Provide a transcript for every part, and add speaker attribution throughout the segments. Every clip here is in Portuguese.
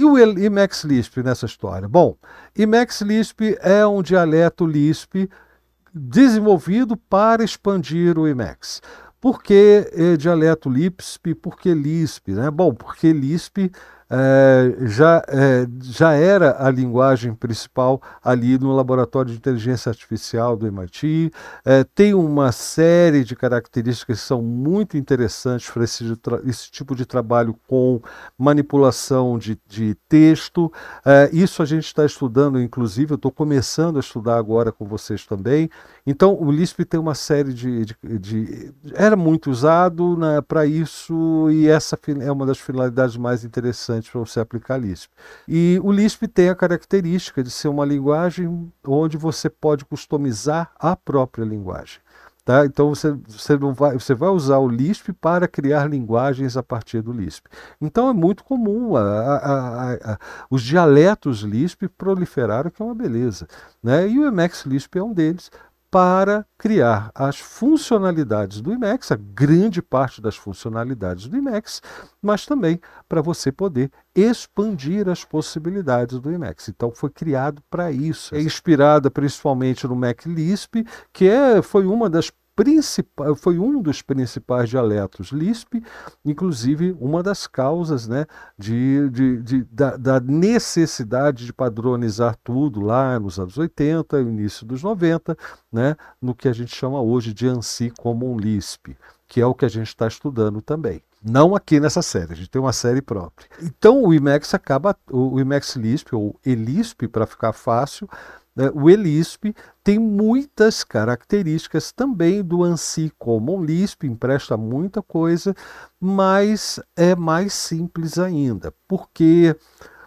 Speaker 1: E o Emacs Lisp nessa história? Bom, Emacs Lisp é um dialeto Lisp desenvolvido para expandir o Emacs. Por que eh, dialeto Lisp? Por que Lisp? Né? Bom, porque Lisp é, já, é, já era a linguagem principal ali no Laboratório de Inteligência Artificial do MIT. É, tem uma série de características que são muito interessantes para esse, esse tipo de trabalho com manipulação de, de texto. É, isso a gente está estudando, inclusive, eu estou começando a estudar agora com vocês também. Então, o Lisp tem uma série de. de, de era muito usado né, para isso e essa é uma das finalidades mais interessantes importante para você aplicar Lisp. E o Lisp tem a característica de ser uma linguagem onde você pode customizar a própria linguagem. Tá? Então você, você, não vai, você vai usar o Lisp para criar linguagens a partir do Lisp. Então é muito comum a, a, a, os dialetos Lisp proliferaram, que é uma beleza. Né? E o Emacs Lisp é um deles para criar as funcionalidades do Emacs, a grande parte das funcionalidades do Emacs, mas também para você poder expandir as possibilidades do Emacs. Então foi criado para isso. É inspirada principalmente no Mac Lisp, que é, foi uma das principal, foi um dos principais dialetos Lisp, inclusive uma das causas né, de, de, de da, da, necessidade de padronizar tudo lá nos anos 80, início dos 90, né, no que a gente chama hoje de ANSI Common Lisp, que é o que a gente está estudando também. Não aqui nessa série, a gente tem uma série própria. Então o Emacs acaba, o Emacs Lisp, ou ELISP para ficar fácil, né? O ELISP tem muitas características também do ANSI, como LISP, empresta muita coisa, mas é mais simples ainda, porque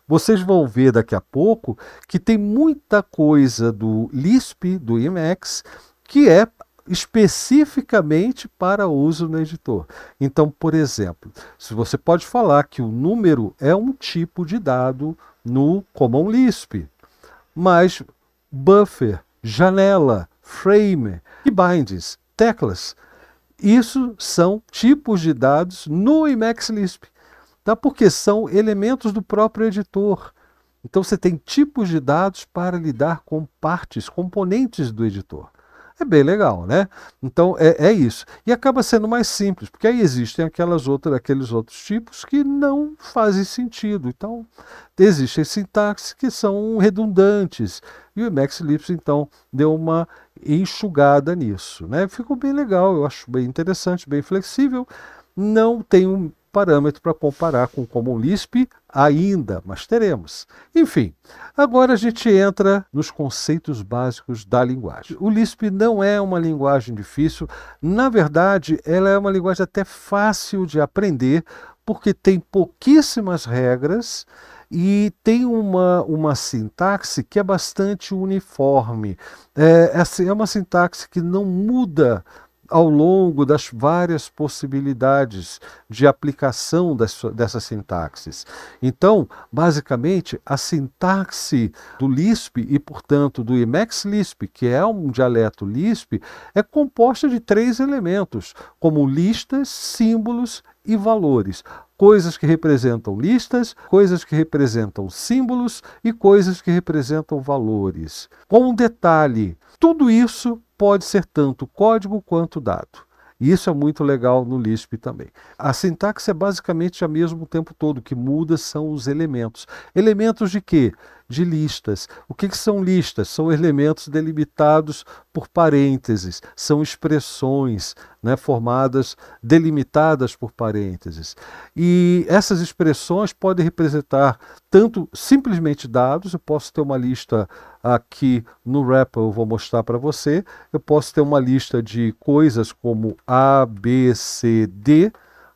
Speaker 1: vocês vão ver daqui a pouco que tem muita coisa do LISP, do IMEX, que é especificamente para uso no editor. Então, por exemplo, se você pode falar que o número é um tipo de dado no Common Lisp, mas buffer, janela, frame, keybinds, teclas. Isso são tipos de dados no Emacs Lisp, tá? porque são elementos do próprio editor. Então você tem tipos de dados para lidar com partes, componentes do editor é bem legal, né? Então é, é isso. E acaba sendo mais simples, porque aí existem aquelas outras, aqueles outros tipos que não fazem sentido. Então, existem sintaxes que são redundantes. E o Max Lips, então, deu uma enxugada nisso. Né? Ficou bem legal, eu acho bem interessante, bem flexível. Não tenho parâmetro para comparar com o Common Lisp ainda, mas teremos. Enfim, agora a gente entra nos conceitos básicos da linguagem. O Lisp não é uma linguagem difícil, na verdade, ela é uma linguagem até fácil de aprender, porque tem pouquíssimas regras e tem uma, uma sintaxe que é bastante uniforme. É, assim, é uma sintaxe que não muda ao longo das várias possibilidades de aplicação dessas sintaxes. Então, basicamente, a sintaxe do Lisp e, portanto, do Emacs Lisp, que é um dialeto Lisp, é composta de três elementos, como listas, símbolos e valores coisas que representam listas, coisas que representam símbolos e coisas que representam valores. Com um detalhe, tudo isso pode ser tanto código quanto dado. E isso é muito legal no Lisp também. A sintaxe é basicamente a mesma o tempo todo, o que muda são os elementos. Elementos de quê? de listas. O que, que são listas? São elementos delimitados por parênteses, são expressões né, formadas, delimitadas por parênteses. E essas expressões podem representar tanto simplesmente dados, eu posso ter uma lista aqui no Wrapper, eu vou mostrar para você, eu posso ter uma lista de coisas como A, B, C, D,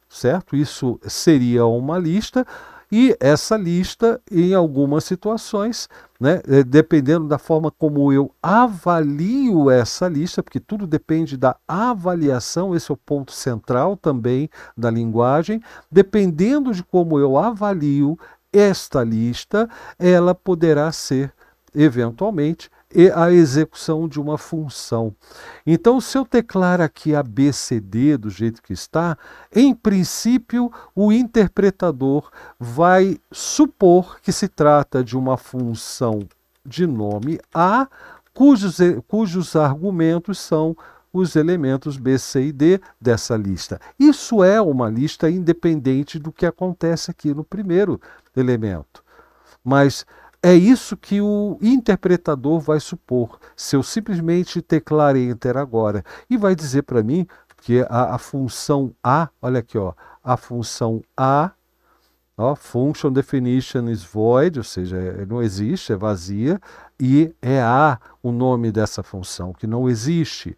Speaker 1: certo? Isso seria uma lista e essa lista, em algumas situações, né, eh, dependendo da forma como eu avalio essa lista, porque tudo depende da avaliação, esse é o ponto central também da linguagem, dependendo de como eu avalio esta lista, ela poderá ser, eventualmente, e a execução de uma função. Então, se eu declaro aqui ABCD do jeito que está, em princípio, o interpretador vai supor que se trata de uma função de nome A, cujos, cujos argumentos são os elementos B, C e D dessa lista. Isso é uma lista independente do que acontece aqui no primeiro elemento. Mas é isso que o interpretador vai supor, se eu simplesmente teclar enter agora. E vai dizer para mim que a, a, função A, olha aqui, ó, a função A, ó, function definition is void, ou seja, é, não existe, é vazia, e é A o nome dessa função, que não existe.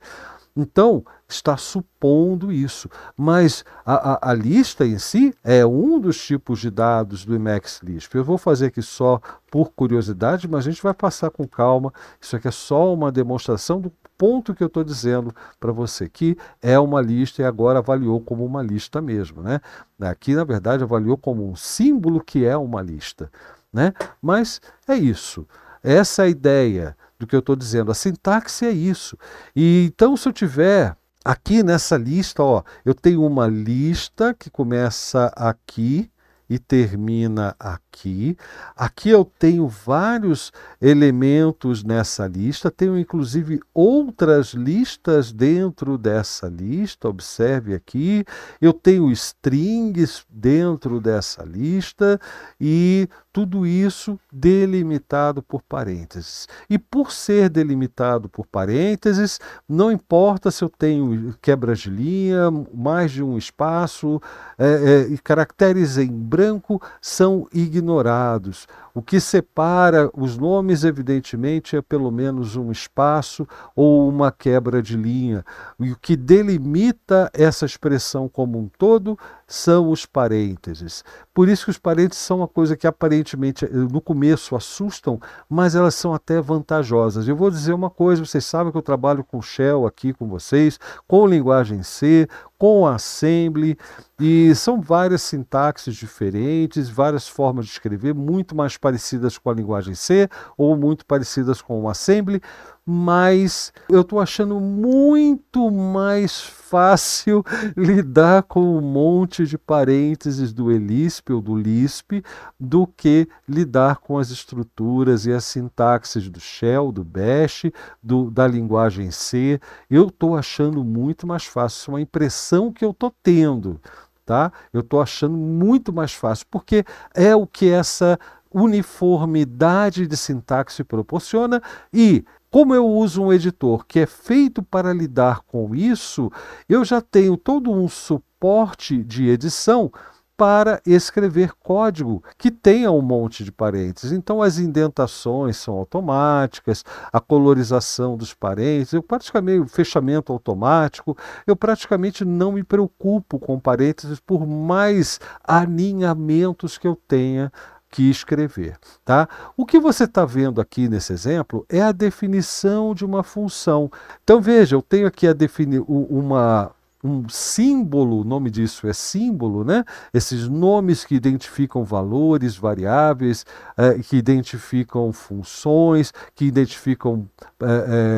Speaker 1: Então, está supondo isso. Mas a, a, a, lista em si é um dos tipos de dados do IMEX Lisp. Eu vou fazer aqui só por curiosidade, mas a gente vai passar com calma. Isso aqui é só uma demonstração do ponto que eu estou dizendo para você, que é uma lista e agora avaliou como uma lista mesmo. Né? Aqui, na verdade, avaliou como um símbolo que é uma lista. Né? Mas é isso. Essa é a ideia do que eu estou dizendo. A sintaxe é isso. E então, se eu tiver aqui nessa lista, ó, eu tenho uma lista que começa aqui e termina aqui. Aqui eu tenho vários elementos nessa lista, tenho inclusive outras listas dentro dessa lista, observe aqui. Eu tenho strings dentro dessa lista e tudo isso delimitado por parênteses. E por ser delimitado por parênteses, não importa se eu tenho quebras de linha, mais de um espaço, é, é, caracteres em branco são ignorados. O que separa os nomes, evidentemente, é pelo menos um espaço ou uma quebra de linha. E o que delimita essa expressão como um todo são os parênteses. Por isso que os parênteses são uma coisa que aparentemente aparentemente eh, no começo assustam, mas elas são até vantajosas. Eu vou dizer uma coisa, vocês sabem que eu trabalho com Shell aqui com vocês, com linguagem C, com assembly e são várias sintaxes diferentes, várias formas de escrever muito mais parecidas com a linguagem C ou muito parecidas com o assembly, mas eu estou achando muito mais fácil lidar com um monte de parênteses do ELISP ou do LISP do que lidar com as estruturas e as sintaxes do Shell, do Bash, do, da linguagem C. Eu estou achando muito mais fácil, isso é uma impressão que eu estou tendo. Tá? Eu estou achando muito mais fácil, porque é o que essa uniformidade de sintaxe proporciona e como eu uso um editor que é feito para lidar com isso, eu já tenho todo um suporte de edição para escrever código que tenha um monte de parênteses. Então as indentações são automáticas, a colorização dos parênteses, eu praticamente o fechamento automático, eu praticamente não me preocupo com parênteses por mais aninhamentos que eu tenha que escrever. Tá? O que você está vendo aqui nesse exemplo é a definição de uma função. Então veja, eu tenho aqui a defini uma, um símbolo, o nome disso é símbolo, né? Esses nomes que identificam valores, variáveis, é, que identificam funções, que identificam é,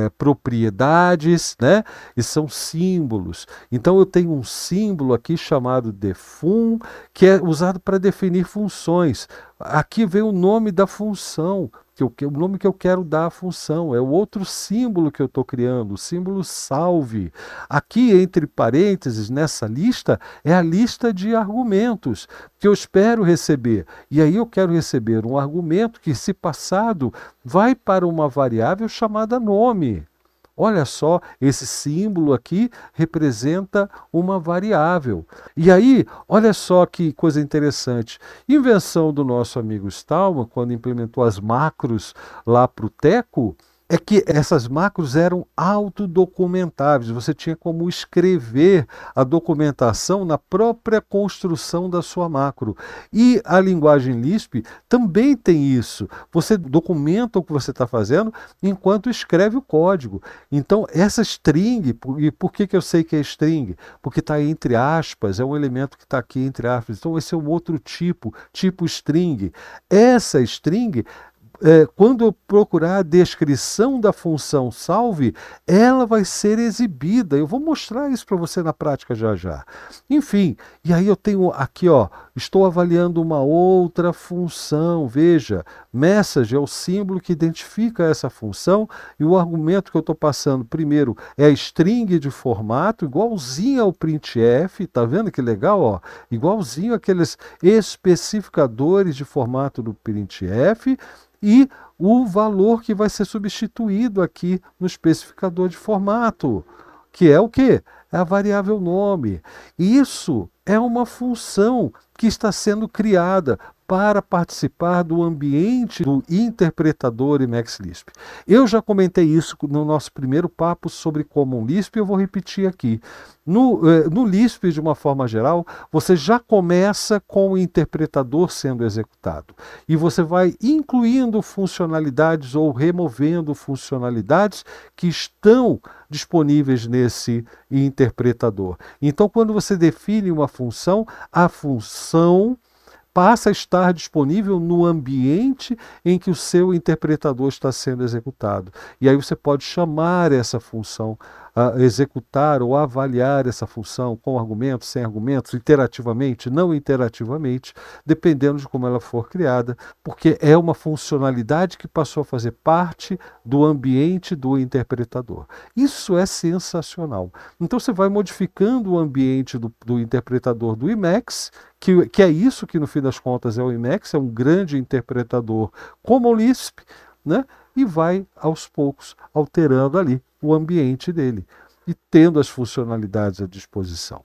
Speaker 1: é, propriedades, né? E são símbolos. Então eu tenho um símbolo aqui chamado defun, que é usado para definir funções. Aqui vem o nome da função, que eu, o nome que eu quero dar à função, é o outro símbolo que eu estou criando, o símbolo salve. Aqui, entre parênteses, nessa lista, é a lista de argumentos que eu espero receber. E aí eu quero receber um argumento que, se passado, vai para uma variável chamada nome. Olha só, esse símbolo aqui representa uma variável. E aí, olha só que coisa interessante. Invenção do nosso amigo Stallman, quando implementou as macros lá para o Teco, é que essas macros eram autodocumentáveis, você tinha como escrever a documentação na própria construção da sua macro. E a linguagem Lisp também tem isso. Você documenta o que você está fazendo enquanto escreve o código. Então, essa string, e por que, que eu sei que é string? Porque está entre aspas, é um elemento que está aqui entre aspas. Então, esse é um outro tipo, tipo string. Essa string é, quando eu procurar a descrição da função salve, ela vai ser exibida. Eu vou mostrar isso para você na prática já já. Enfim, e aí eu tenho aqui, ó, estou avaliando uma outra função. Veja, message é o símbolo que identifica essa função e o argumento que eu estou passando primeiro é a string de formato, igualzinho ao printf, tá vendo que legal, ó? Igualzinho aqueles especificadores de formato do printf e o valor que vai ser substituído aqui no especificador de formato, que é o que? É a variável nome. Isso é uma função que está sendo criada para participar do ambiente do interpretador e Max Lisp. Eu já comentei isso no nosso primeiro papo sobre Common Lisp e eu vou repetir aqui. No, eh, no Lisp, de uma forma geral, você já começa com o interpretador sendo executado e você vai incluindo funcionalidades ou removendo funcionalidades que estão disponíveis nesse interpretador. Então, quando você define uma função, a função passa a estar disponível no ambiente em que o seu interpretador está sendo executado. E aí você pode chamar essa função executar ou avaliar essa função com argumentos, sem argumentos, interativamente, não interativamente, dependendo de como ela for criada, porque é uma funcionalidade que passou a fazer parte do ambiente do interpretador. Isso é sensacional. Então você vai modificando o ambiente do, do interpretador do Emacs que, que, é isso que no fim das contas é o Emacs é um grande interpretador como o Lisp, né? e vai aos poucos alterando ali o ambiente dele e tendo as funcionalidades à disposição.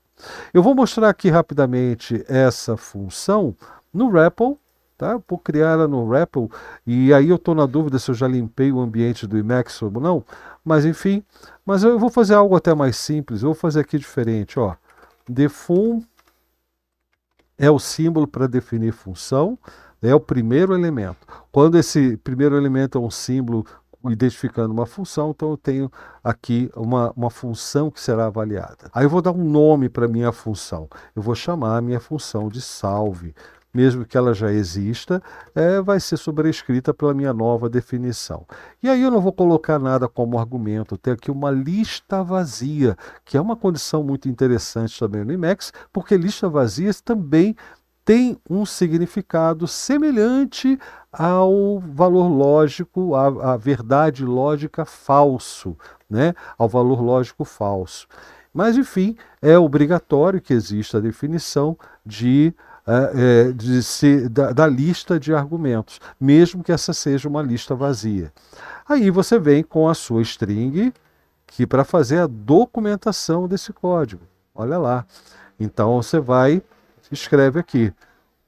Speaker 1: Eu vou mostrar aqui rapidamente essa função no REPL, tá? Eu vou criar ela no REPL e aí eu estou na dúvida se eu já limpei o ambiente do Emacs ou não, mas enfim, mas eu vou fazer algo até mais simples, eu vou fazer aqui diferente, ó, defun é o símbolo para definir função, é o primeiro elemento. Quando esse primeiro elemento é um símbolo identificando uma função, então eu tenho aqui uma, uma função que será avaliada. Aí eu vou dar um nome para a minha função. Eu vou chamar a minha função de salve. Mesmo que ela já exista, é, vai ser sobrescrita pela minha nova definição. E aí eu não vou colocar nada como argumento, Tenho aqui uma lista vazia, que é uma condição muito interessante também no IMEX, porque lista vazia também tem um significado semelhante ao valor lógico, à, à verdade lógica falso, né? ao valor lógico falso. Mas, enfim, é obrigatório que exista a definição de é, é, de se, da, da, lista de argumentos, mesmo que essa seja uma lista vazia. Aí você vem com a sua string, que para fazer a documentação desse código. Olha lá. Então você vai escreve aqui,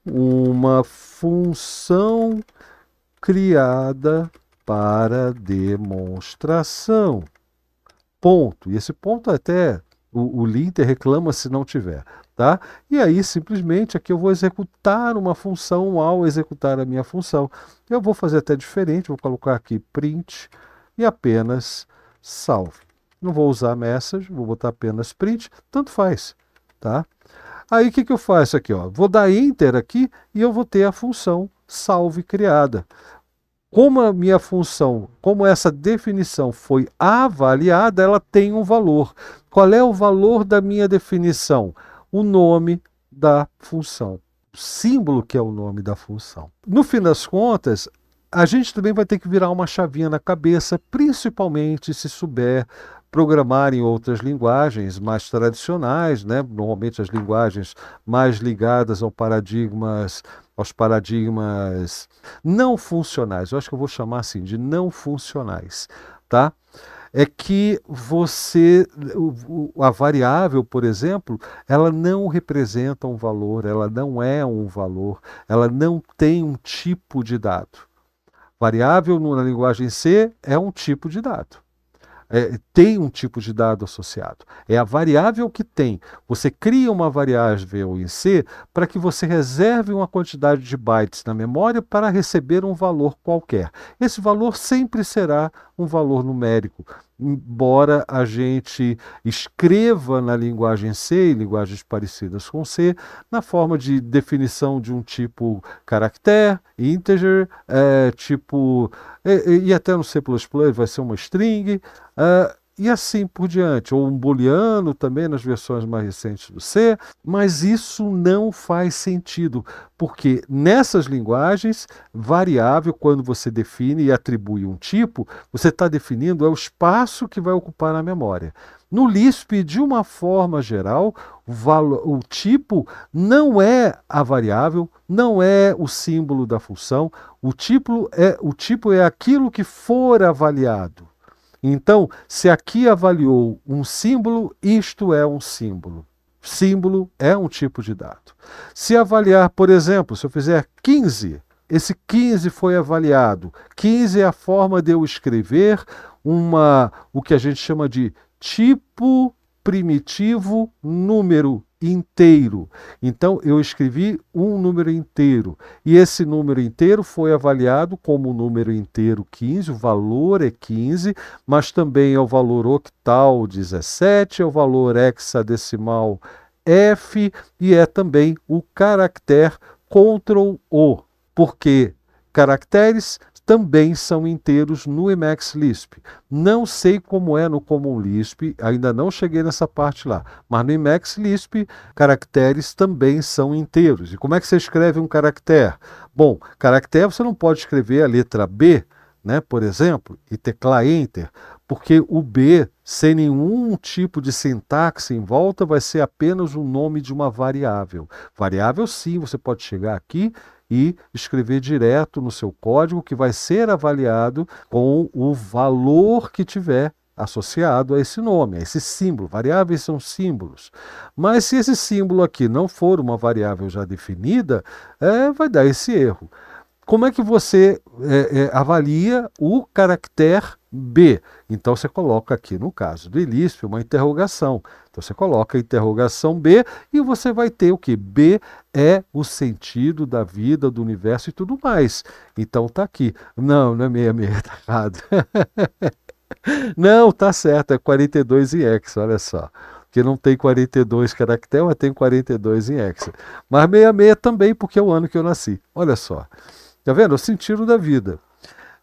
Speaker 1: uma função criada para demonstração. Ponto. E esse ponto até o, o linter reclama se não tiver. Tá? E aí, simplesmente, aqui eu vou executar uma função ao executar a minha função. Eu vou fazer até diferente, vou colocar aqui print e apenas salve. Não vou usar message, vou botar apenas print, tanto faz. Tá? Aí o que, que eu faço aqui? Ó? Vou dar Enter aqui e eu vou ter a função salve criada. Como a minha função, como essa definição foi avaliada, ela tem um valor. Qual é o valor da minha definição? O nome da função. Símbolo que é o nome da função. No fim das contas, a gente também vai ter que virar uma chavinha na cabeça, principalmente se souber programar em outras linguagens mais tradicionais, né? normalmente as linguagens mais ligadas aos paradigmas, aos paradigmas não funcionais, eu acho que eu vou chamar assim de não funcionais, tá? É que você, a variável, por exemplo, ela não representa um valor, ela não é um valor, ela não tem um tipo de dado. Variável na linguagem C é um tipo de dado é, tem um tipo de dado associado. É a variável que tem. Você cria uma variável em C para que você reserve uma quantidade de bytes na memória para receber um valor qualquer. Esse valor sempre será um valor numérico embora a gente escreva na linguagem C e linguagens parecidas com C, na forma de definição de um tipo caractere, integer, é, tipo, e, eh, e, até no C++ vai ser uma string, é, e assim por diante, ou um booleano também nas versões mais recentes do C, mas isso não faz sentido, porque nessas linguagens, variável, quando você define e atribui um tipo, você está definindo é o espaço que vai ocupar na memória. No Lisp, de uma forma geral, o, o tipo não é a variável, não é o símbolo da função, o tipo é, o tipo é aquilo que for avaliado. Então, se aqui avaliou um símbolo, isto é um símbolo. Símbolo é um tipo de dado. Se avaliar, por exemplo, se eu fizer 15, esse 15 foi avaliado. 15 é a forma de eu escrever uma o que a gente chama de tipo primitivo número inteiro. Então eu escrevi um número inteiro e esse número inteiro foi avaliado como um número inteiro 15, o valor é 15, mas também é o valor octal 17, é o valor hexadecimal F e é também o caractere Ctrl O, porque caracteres também são inteiros no Emacs Lisp. Não sei como é no Common Lisp, ainda não cheguei nessa parte lá, mas no Emacs Lisp, caracteres também são inteiros. E como é que você escreve um caractere? Bom, caractere você não pode escrever a letra B, né, por exemplo, e teclar Enter, porque o B, sem nenhum tipo de sintaxe em volta, vai ser apenas o nome de uma variável. Variável, sim, você pode chegar aqui e escrever direto no seu código que vai ser avaliado com o valor que tiver associado a esse nome, a esse símbolo. Variáveis são símbolos. Mas se esse símbolo aqui não for uma variável já definida, é, vai dar esse erro. Como é que você é, é, avalia o caractere B? Então você coloca aqui, no caso do ilícito, uma interrogação. Então você coloca a interrogação B e você vai ter o que? B é o sentido da vida, do universo e tudo mais. Então tá aqui. Não, não é meia-meia, tá errado. não, tá certo, é 42 em X, olha só porque não tem 42 caracteres, mas tem 42 em hexa. Mas 66 também, porque é o ano que eu nasci. Olha só está vendo? É o sentido da vida.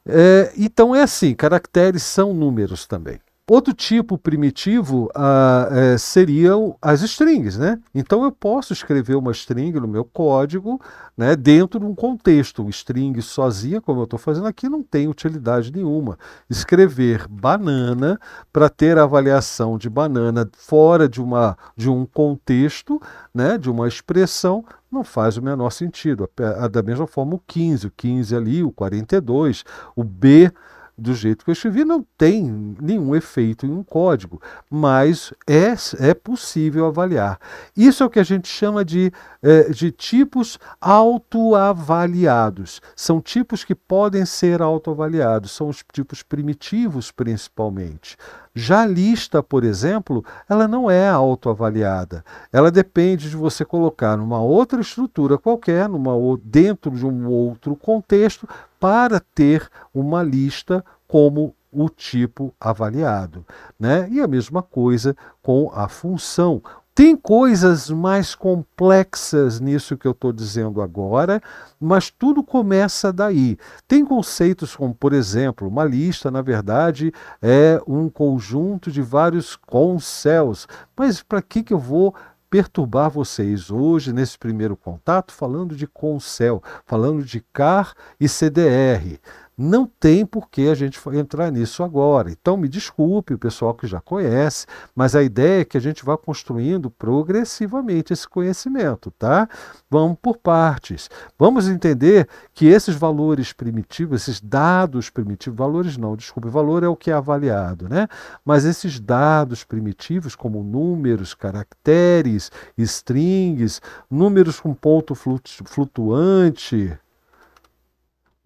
Speaker 1: É, então é assim, caracteres são números também. Outro tipo primitivo ah, é, seriam as strings, né? Então eu posso escrever uma string no meu código, né, dentro de um contexto. String sozinha, como eu estou fazendo aqui, não tem utilidade nenhuma. Escrever banana para ter avaliação de banana fora de, uma, de um contexto, né, de uma expressão, não faz o menor sentido. Da mesma forma o 15, o 15 ali, o 42, o B do jeito que eu escrevi, não tem nenhum efeito em um código, mas é, é possível avaliar. Isso é o que a gente chama de, eh, de tipos autoavaliados. São tipos que podem ser autoavaliados, são os tipos primitivos principalmente. Já a lista, por exemplo, ela não é autoavaliada. Ela depende de você colocar numa outra estrutura qualquer, numa, dentro de um outro contexto, para ter uma lista como o tipo avaliado. Né? E a mesma coisa com a função. Tem coisas mais complexas nisso que eu estou dizendo agora, mas tudo começa daí. Tem conceitos como, por exemplo, uma lista, na verdade, é um conjunto de vários concels. Mas para que, que eu vou perturbar vocês hoje nesse primeiro contato falando de Concel, falando de CAR e CDR. Não tem por que a gente entrar nisso agora. Então, me desculpe o pessoal que já conhece, mas a ideia é que a gente vá construindo progressivamente esse conhecimento, tá? Vamos por partes. Vamos entender que esses valores primitivos, esses dados primitivos, valores não, desculpe, valor é o que é avaliado, né? Mas esses dados primitivos, como números, caracteres, strings, números com ponto flutuante,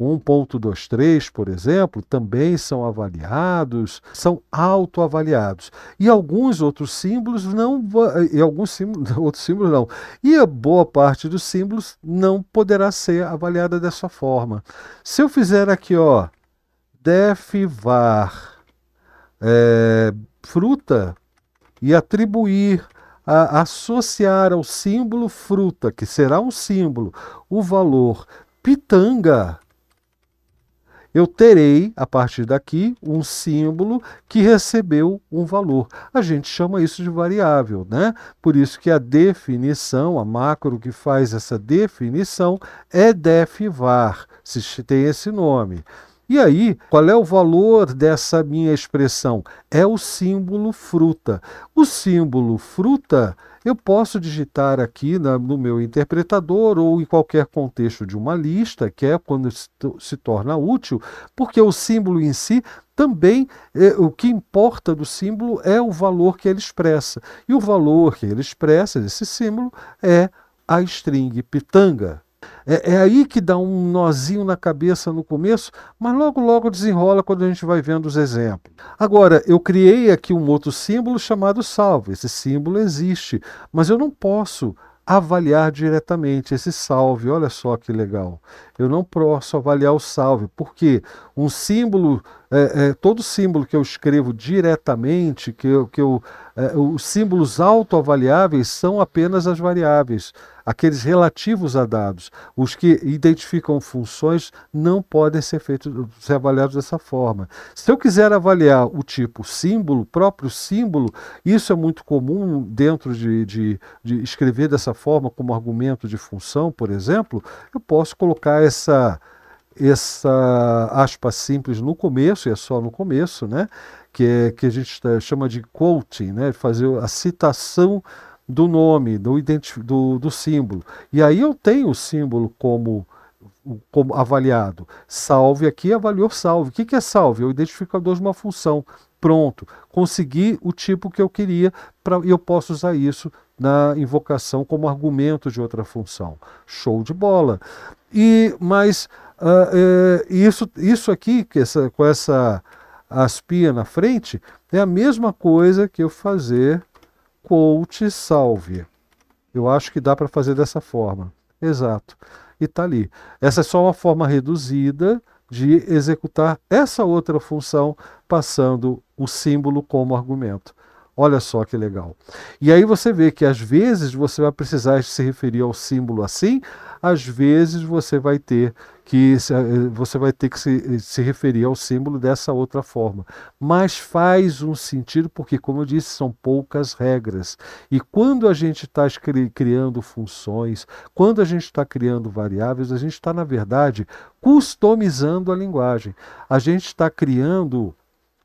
Speaker 1: 1.23, por exemplo, também são avaliados, são autoavaliados. E alguns outros símbolos não e alguns símbolos, outros símbolos não. E a boa parte dos símbolos não poderá ser avaliada dessa forma. Se eu fizer aqui, ó, var é, fruta e atribuir a, associar ao símbolo fruta, que será um símbolo, o valor pitanga, eu terei, a partir daqui, um símbolo que recebeu um valor. A gente chama isso de variável, né? Por isso que a definição, a macro que faz essa definição é defvar, se tem esse nome. E aí, qual é o valor dessa minha expressão? É o símbolo fruta. O símbolo fruta eu posso digitar aqui na, no meu interpretador ou em qualquer contexto de uma lista, que é quando se, se torna útil, porque o símbolo em si também é, o que importa do símbolo é o valor que ele expressa. E o valor que ele expressa, esse símbolo, é a string pitanga. É, é, aí que dá um nozinho na cabeça no começo, mas logo logo desenrola quando a gente vai vendo os exemplos. Agora, eu criei aqui um outro símbolo chamado salve. Esse símbolo existe, mas eu não posso avaliar diretamente esse salve. Olha só que legal. Eu não posso avaliar o salve, porque um símbolo, é, é, todo símbolo que eu escrevo diretamente, que eu, que eu, é, os símbolos autoavaliáveis são apenas as variáveis, aqueles relativos a dados. Os que identificam funções não podem ser feitos, ser avaliados dessa forma. Se eu quiser avaliar o tipo símbolo, próprio símbolo, isso é muito comum dentro de, de, de escrever dessa forma como argumento de função, por exemplo, eu posso colocar essa essa aspa simples no começo, e é só no começo, né? que, é, que a gente tá, chama de quoting, né? fazer a citação do nome, do, do, do símbolo. E aí eu tenho o símbolo como como avaliado. Salve aqui avaliou salve. O que, que é salve? É o identificador de uma função. Pronto, consegui o tipo que eu queria e eu posso usar isso na invocação como argumento de outra função. Show de bola. E mas Uh, e isso, isso aqui, que essa, com essa aspia na frente, é a mesma coisa que eu fazer coach salve. Eu acho que dá para fazer dessa forma. Exato. E está ali. Essa é só uma forma reduzida de executar essa outra função passando o símbolo como argumento. Olha só que legal. E aí você vê que às vezes você vai precisar se referir ao símbolo assim, às vezes você vai ter que eh, você vai ter que se, eh, se referir ao símbolo dessa outra forma. Mas faz um sentido porque, como eu disse, são poucas regras. E quando a gente está criando funções, quando a gente está criando variáveis, a gente está, na verdade, customizando a linguagem. A gente está criando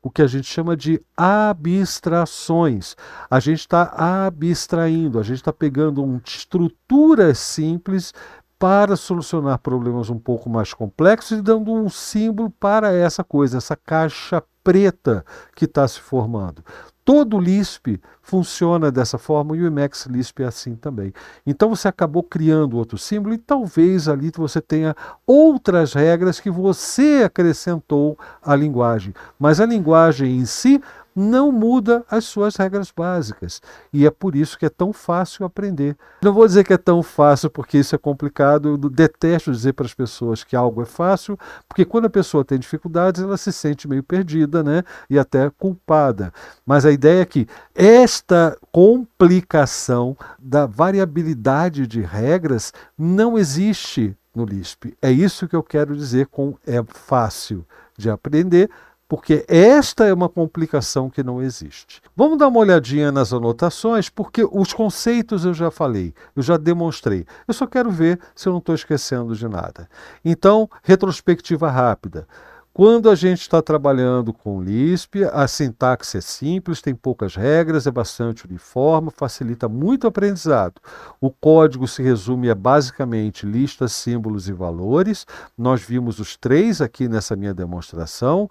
Speaker 1: o que a gente chama de abstrações. A gente está abstraindo, a gente está pegando um, estruturas simples para solucionar problemas um pouco mais complexos e dando um símbolo para essa coisa, essa caixa preta que está se formando. Todo Lisp funciona dessa forma e o Emacs Lisp é assim também. Então você acabou criando outro símbolo e talvez ali você tenha outras regras que você acrescentou à linguagem. Mas a linguagem em si não muda as suas regras básicas. E é por isso que é tão fácil aprender. Não vou dizer que é tão fácil porque isso é complicado, eu detesto dizer para as pessoas que algo é fácil, porque quando a pessoa tem dificuldades, ela se sente meio perdida, né? E até culpada. Mas a ideia é que esta complicação da variabilidade de regras não existe no LISP. É isso que eu quero dizer com é fácil de aprender, porque esta é uma complicação que não existe. Vamos dar uma olhadinha nas anotações, porque os conceitos eu já falei, eu já demonstrei. Eu só quero ver se eu não estou esquecendo de nada. Então, retrospectiva rápida. Quando a gente está trabalhando com Lisp, a sintaxe é simples, tem poucas regras, é bastante uniforme, facilita muito o aprendizado. O código se resume a basicamente listas, símbolos e valores. Nós vimos os três aqui nessa minha demonstração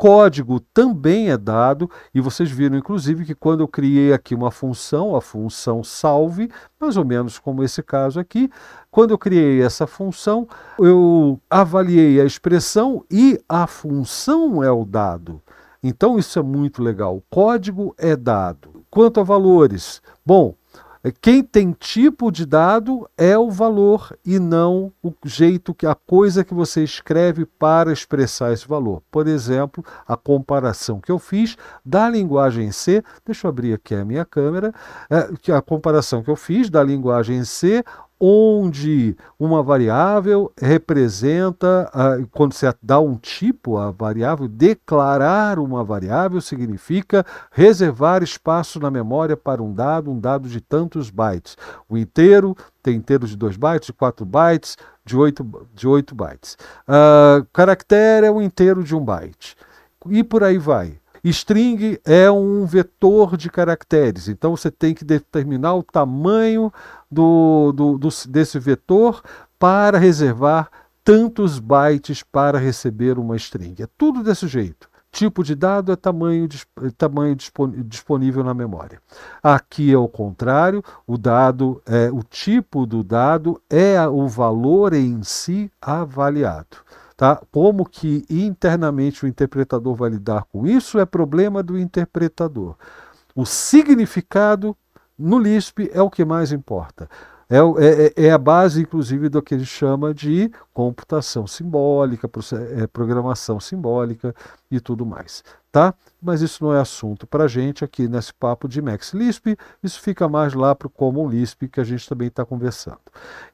Speaker 1: código também é dado, e vocês viram, inclusive, que quando eu criei aqui uma função, a função salve, mais ou menos como esse caso aqui, quando eu criei essa função, eu avaliei a expressão e a função é o dado. Então, isso é muito legal. O código é dado. Quanto a valores, bom, quem tem tipo de dado é o valor e não o jeito que a coisa que você escreve para expressar esse valor. Por exemplo, a comparação que eu fiz da linguagem C, deixa eu abrir aqui a minha câmera, é, que a comparação que eu fiz da linguagem C onde uma variável representa, ah, quando você dá um tipo à variável, declarar uma variável significa reservar espaço na memória para um dado, um dado de tantos bytes. O inteiro tem inteiro de 2 bytes, de 4 bytes, de 8 de bytes. Uh, caractere é um inteiro de 1 um byte. E por aí vai. String é um vetor de caracteres, então você tem que determinar o tamanho do, do, do desse vetor para reservar tantos bytes para receber uma string. É tudo desse jeito. Tipo de dado é tamanho, tamanho disponível na memória. Aqui é o contrário, o dado é o tipo do dado é o valor em si avaliado. Tá? Como que internamente o interpretador vai lidar com isso é problema do interpretador. O significado no LISP é o que mais importa. É, é, é, é, a base, inclusive, do que ele chama de computação simbólica, é, programação simbólica, e tudo mais, tá? Mas isso não é assunto para gente aqui nesse papo de Max Lisp, isso fica mais lá para o Common Lisp que a gente também está conversando.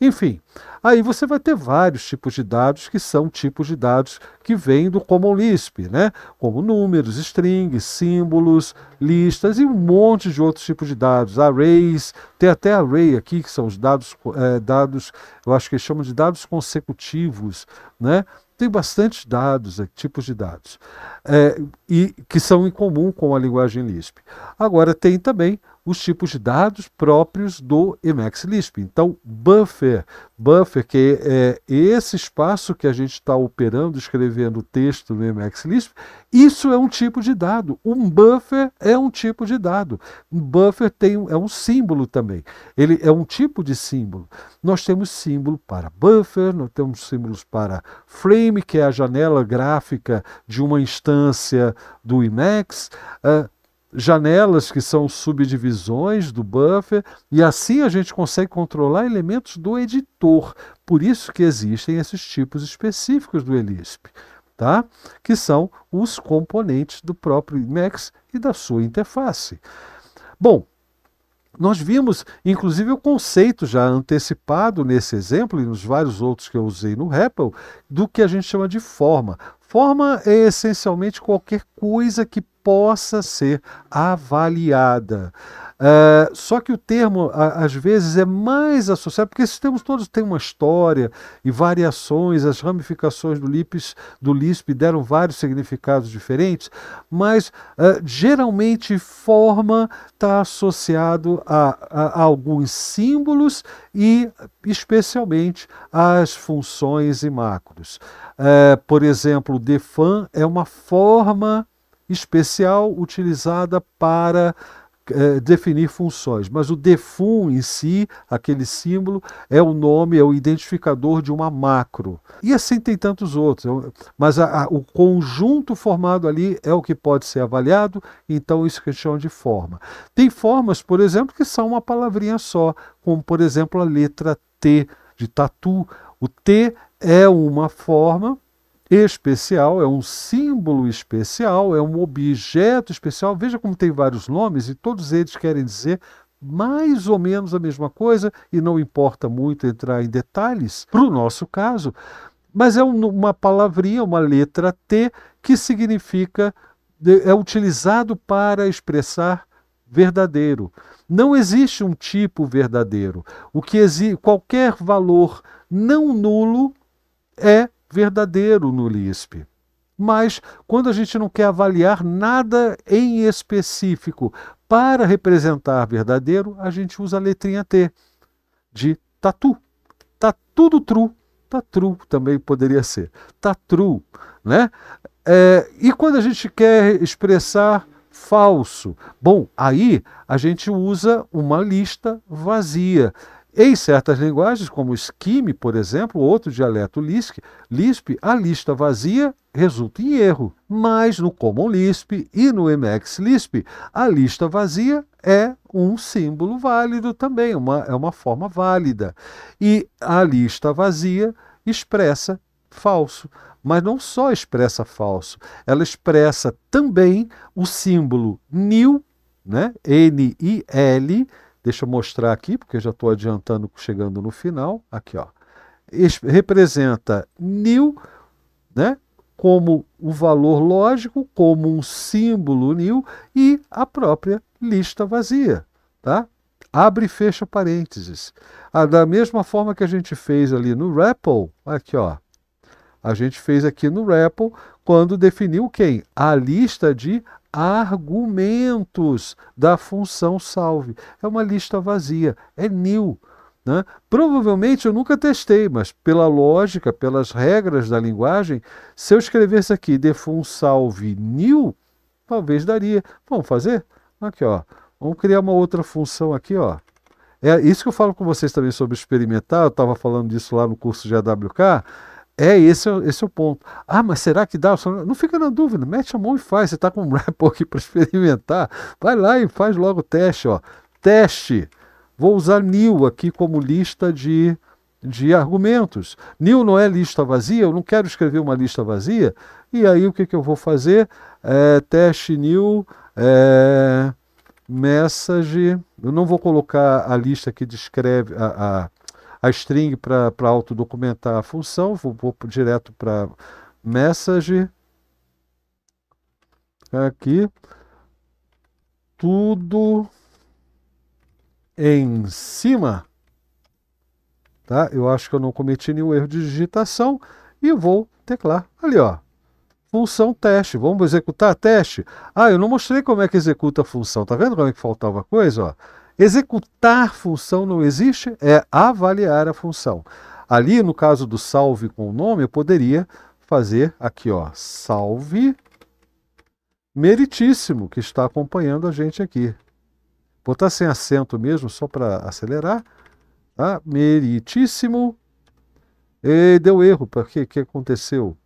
Speaker 1: Enfim, aí você vai ter vários tipos de dados que são tipos de dados que vêm do Common Lisp, né? Como números, strings, símbolos, listas e um monte de outros tipos de dados, arrays, tem até array aqui que são os dados, é, dados, eu acho que eles chamam de dados consecutivos, né? tem bastantes dados, é, tipos de dados, é, e que são em comum com a linguagem Lisp. Agora, tem também os tipos de dados próprios do Emacs Lisp. Então, buffer, buffer que é esse espaço que a gente está operando, escrevendo texto no Emacs Lisp. isso é um tipo de dado. Um buffer é um tipo de dado. Um buffer tem, é um símbolo também. Ele é um tipo de símbolo. Nós temos símbolo para buffer, nós temos símbolos para frame, que é a janela gráfica de uma instância do Emacs. Uh, janelas que são subdivisões do buffer, e assim a gente consegue controlar elementos do editor. Por isso que existem esses tipos específicos do ELISP, tá? que são os componentes do próprio Emacs e da sua interface. Bom, nós vimos, inclusive, o conceito já antecipado nesse exemplo e nos vários outros que eu usei no REPL, do que a gente chama de forma. Forma é essencialmente qualquer coisa que possa ser avaliada. Ah, só que o termo, a, às vezes, é mais associado, porque esses termos todos têm uma história e variações, as ramificações do LIPS, do LISP deram vários significados diferentes, mas uh, geralmente forma está associado a, a, a alguns símbolos e especialmente às funções e macros. Uh, ah, por exemplo, defan é uma forma especial utilizada para é, definir funções, mas o defun em si, aquele símbolo, é o nome, é o identificador de uma macro. E assim tem tantos outros, é mas a, a, o conjunto formado ali é o que pode ser avaliado, então isso que chama de forma. Tem formas, por exemplo, que são uma palavrinha só, como por exemplo a letra T de tatu. O T é uma forma especial, é um símbolo especial, é um objeto especial. Veja como tem vários nomes e todos eles querem dizer mais ou menos a mesma coisa e não importa muito entrar em detalhes para o nosso caso, mas é uma palavrinha, uma letra T que significa é utilizado para expressar verdadeiro. Não existe um tipo verdadeiro. O que existe, qualquer valor não nulo é verdadeiro no LISP. Mas, quando a gente não quer avaliar nada em específico para representar verdadeiro, a gente usa a letrinha T, de tatu. Tá tudo true. Tá true também poderia ser. Tá true, né? É, e quando a gente quer expressar falso? Bom, aí a gente usa uma lista vazia. Em certas linguagens, como o Scheme, por exemplo, ou outro dialeto lisp, lisp, a lista vazia resulta em erro. Mas no Common Lisp e no MX Lisp, a lista vazia é um símbolo válido também, uma, é uma forma válida. E a lista vazia expressa falso. Mas não só expressa falso, ela expressa também o símbolo nil, né? N-I-L, Deixa eu mostrar aqui, porque já estou adiantando, chegando no final. Aqui, ó. representa nil, né? Como o valor lógico, como um símbolo nil e a própria lista vazia, tá? Abre e fecha parênteses. Ah, da mesma forma que a gente fez ali no REPL, aqui, ó. A gente fez aqui no REPL quando definiu quem? A lista de argumentos da função salve. É uma lista vazia, é new. Né? Provavelmente eu nunca testei, mas pela lógica, pelas regras da linguagem, se eu escrevesse aqui defun salve new, talvez daria. Vamos fazer? Aqui, ó. Vamos criar uma outra função aqui, ó. É isso que eu falo com vocês também sobre experimentar, eu estava falando disso lá no curso de AWK. É esse, é esse é o ponto. Ah, mas será que dá? Não fica na dúvida, mete a mão e faz. Você está com um Apple aqui para experimentar. Vai lá e faz logo o teste. Ó. Teste. Vou usar new aqui como lista de, de argumentos. New não é lista vazia, eu não quero escrever uma lista vazia. E aí o que, que eu vou fazer? É, teste new. É, message. Eu não vou colocar a lista que descreve a, a a string para autodocumentar a função, vou, vou direto para message, aqui, tudo em cima, tá? Eu acho que eu não cometi nenhum erro de digitação e vou teclar ali, ó, função teste. Vamos executar teste? Ah, eu não mostrei como é que executa a função. Tá vendo como é que faltava coisa? Ó? Executar função não existe, é avaliar a função. Ali, no caso do salve com o nome, eu poderia fazer aqui, ó, salve meritíssimo, que está acompanhando a gente aqui. Vou Botar sem acento mesmo, só para acelerar. Tá? Meritíssimo. E deu erro, porque que aconteceu?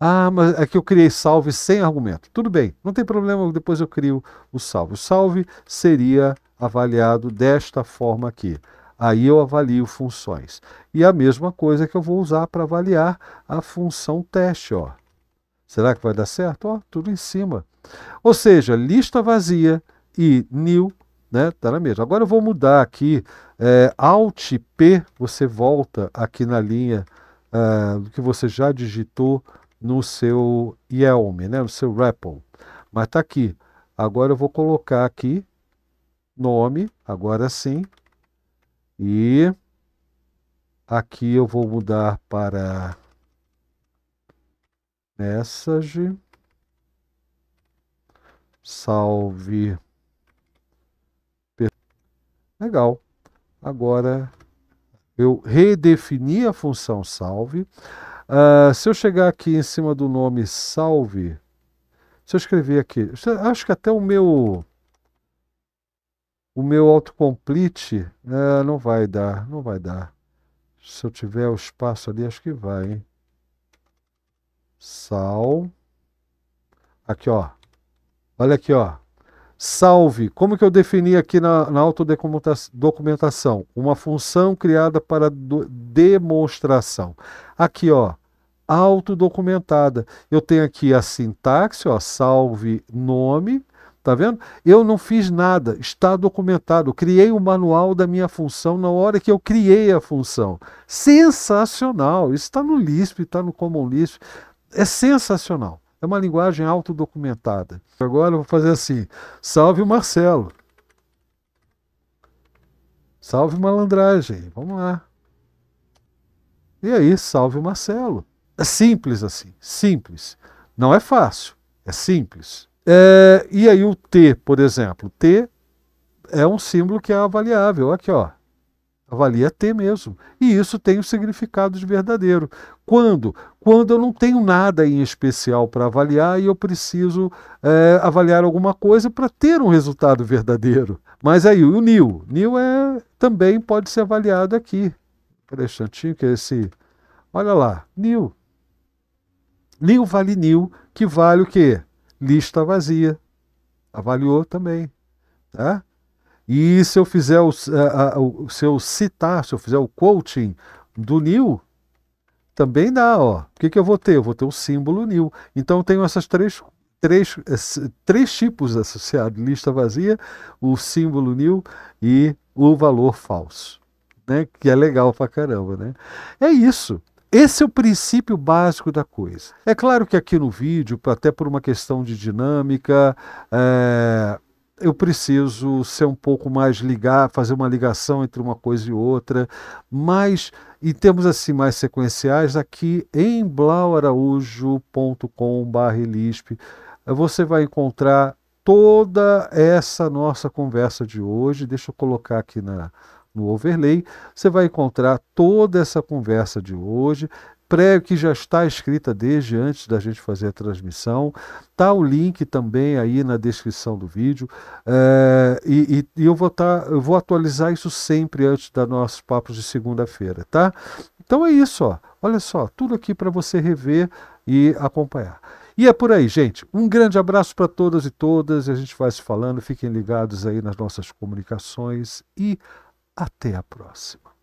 Speaker 1: Ah, mas é que eu criei salve sem argumento. Tudo bem, não tem problema, depois eu crio o salve. O salve seria avaliado desta forma aqui. Aí eu avalio funções. E a mesma coisa que eu vou usar para avaliar a função teste. Ó. Será que vai dar certo? Ó, tudo em cima. Ou seja, lista vazia e new né? Tá na mesma. Agora eu vou mudar aqui. É, Alt P, você volta aqui na linha é, do que você já digitou no seu Yelm, né, no seu REPL. Mas está aqui. Agora eu vou colocar aqui nome, agora sim. E aqui eu vou mudar para message salve legal agora eu redefini a função salve Uh, se eu chegar aqui em cima do nome salve, se eu escrever aqui, acho que até o meu o meu autocomplete uh, não vai dar, não vai dar. Se eu tiver o espaço ali, acho que vai, hein? Sal. Aqui, ó. Olha aqui, ó. Salve, como que eu defini aqui na, na autodocumentação? Uma função criada para demonstração. Aqui, ó, autodocumentada. Eu tenho aqui a sintaxe, ó, salve nome, tá vendo? Eu não fiz nada, está documentado. criei o manual da minha função na hora que eu criei a função. Sensacional! Isso está no Lisp, está no Common Lisp. É sensacional. É uma linguagem autodocumentada. Agora eu vou fazer assim: salve o Marcelo. Salve malandragem. Vamos lá. E aí, salve o Marcelo. É simples assim, simples. Não é fácil, é simples. É, e aí o T, por exemplo, T é um símbolo que é avaliável. Aqui, ó. Avalia ter mesmo. E isso tem o um significado de verdadeiro. Quando? Quando eu não tenho nada em especial para avaliar e eu preciso é, avaliar alguma coisa para ter um resultado verdadeiro. Mas aí, o nil. Nil é, também pode ser avaliado aqui. Peraí, instantinho, que é esse. Olha lá, nil. Nil vale nil, que vale o quê? Lista vazia. Avaliou também. Tá? E se eu fizer o, a, a, se eu citar, se eu fizer o quoting do Nil, também dá, ó. O que, que eu vou ter? Eu vou ter o símbolo Nil. Então eu tenho essas três três, três tipos associados: lista vazia, o símbolo nil e o valor falso, né? Que é legal pra caramba, né? É isso. Esse é o princípio básico da coisa. É claro que aqui no vídeo, até por uma questão de dinâmica, é, eu preciso ser um pouco mais ligar, fazer uma ligação entre uma coisa e outra, mas em termos assim mais sequenciais, aqui em blauaraújo.com.br você vai encontrar toda essa nossa conversa de hoje. Deixa eu colocar aqui na, no overlay, você vai encontrar toda essa conversa de hoje prévia que já está escrita desde antes da gente fazer a transmissão. Tá o link também aí na descrição do vídeo. É, e, e, eu vou tá, eu vou atualizar isso sempre antes dos nossos papos de segunda-feira, tá? Então é isso, ó. Olha só, tudo aqui para você rever e acompanhar. E é por aí, gente. Um grande abraço para todas e todas. A gente vai se falando. Fiquem ligados aí nas nossas comunicações e até a próxima.